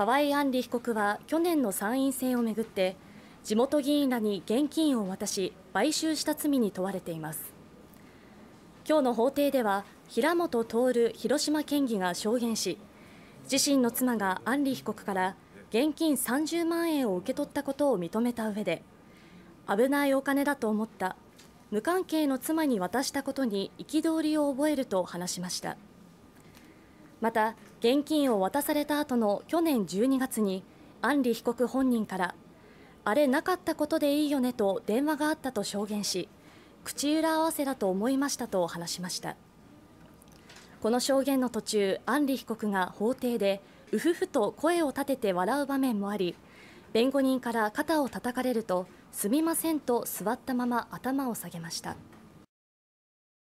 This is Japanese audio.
河井案里被告は去年の参院選をめぐって地元議員らに現金を渡し買収した罪に問われています今日の法廷では平本徹広島県議が証言し自身の妻が案里被告から現金30万円を受け取ったことを認めた上で危ないお金だと思った無関係の妻に渡したことに憤りを覚えると話しました。また現金を渡された後の去年12月に安里被告本人からあれなかったことでいいよねと電話があったと証言し口裏合わせだと思いましたと話しましたこの証言の途中安里被告が法廷でうふふと声を立てて笑う場面もあり弁護人から肩を叩かれるとすみませんと座ったまま頭を下げました。